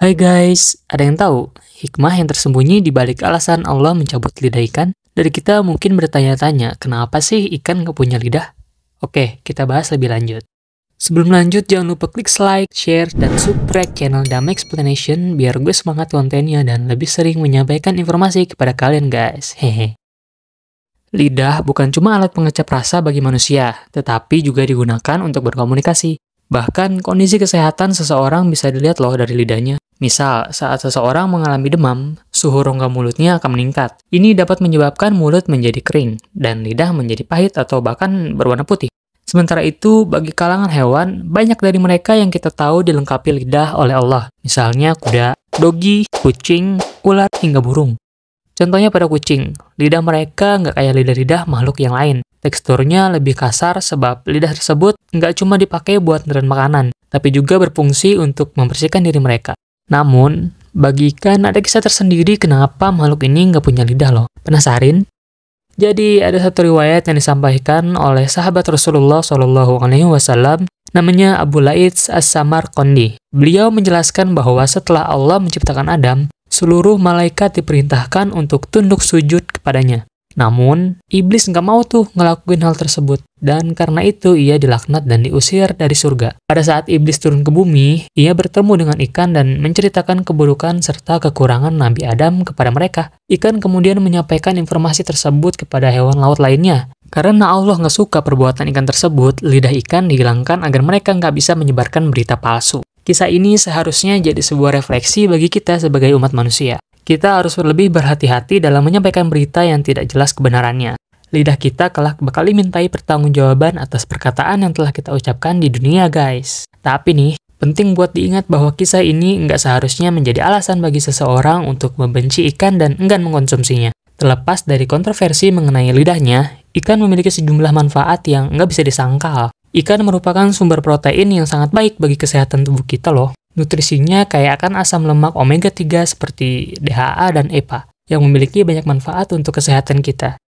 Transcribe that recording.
Hai guys, ada yang tahu hikmah yang tersembunyi di balik alasan Allah mencabut lidah ikan? Dari kita mungkin bertanya-tanya, kenapa sih ikan nggak punya lidah? Oke, kita bahas lebih lanjut. Sebelum lanjut, jangan lupa klik like, share, dan subscribe channel Dam Explanation biar gue semangat kontennya dan lebih sering menyampaikan informasi kepada kalian guys. Hehe. Lidah bukan cuma alat pengecap rasa bagi manusia, tetapi juga digunakan untuk berkomunikasi. Bahkan kondisi kesehatan seseorang bisa dilihat loh dari lidahnya. Misal, saat seseorang mengalami demam, suhu rongga mulutnya akan meningkat. Ini dapat menyebabkan mulut menjadi kering dan lidah menjadi pahit atau bahkan berwarna putih. Sementara itu, bagi kalangan hewan, banyak dari mereka yang kita tahu dilengkapi lidah oleh Allah. Misalnya kuda, dogi, kucing, ular, hingga burung. Contohnya pada kucing, lidah mereka nggak kayak lidah-lidah makhluk yang lain. Teksturnya lebih kasar sebab lidah tersebut nggak cuma dipakai buat neren makanan, tapi juga berfungsi untuk membersihkan diri mereka. Namun, bagi ikan ada kisah tersendiri kenapa makhluk ini nggak punya lidah loh. Penasarin? Jadi ada satu riwayat yang disampaikan oleh sahabat Rasulullah Shallallahu Alaihi Wasallam, namanya Abu Laits As-Samar Kondi. Beliau menjelaskan bahwa setelah Allah menciptakan Adam, seluruh malaikat diperintahkan untuk tunduk sujud kepadanya. Namun, iblis nggak mau tuh ngelakuin hal tersebut, dan karena itu ia dilaknat dan diusir dari surga. Pada saat iblis turun ke bumi, ia bertemu dengan ikan dan menceritakan keburukan serta kekurangan Nabi Adam kepada mereka. Ikan kemudian menyampaikan informasi tersebut kepada hewan laut lainnya. Karena Allah nggak suka perbuatan ikan tersebut, lidah ikan dihilangkan agar mereka nggak bisa menyebarkan berita palsu. Kisah ini seharusnya jadi sebuah refleksi bagi kita sebagai umat manusia. Kita harus lebih berhati-hati dalam menyampaikan berita yang tidak jelas kebenarannya. Lidah kita kelak bakal dimintai pertanggungjawaban atas perkataan yang telah kita ucapkan di dunia, guys. Tapi nih, penting buat diingat bahwa kisah ini nggak seharusnya menjadi alasan bagi seseorang untuk membenci ikan dan enggan mengonsumsinya. Terlepas dari kontroversi mengenai lidahnya, ikan memiliki sejumlah manfaat yang nggak bisa disangkal. Ikan merupakan sumber protein yang sangat baik bagi kesehatan tubuh kita loh. Nutrisinya kaya akan asam lemak omega 3 seperti DHA dan EPA yang memiliki banyak manfaat untuk kesehatan kita.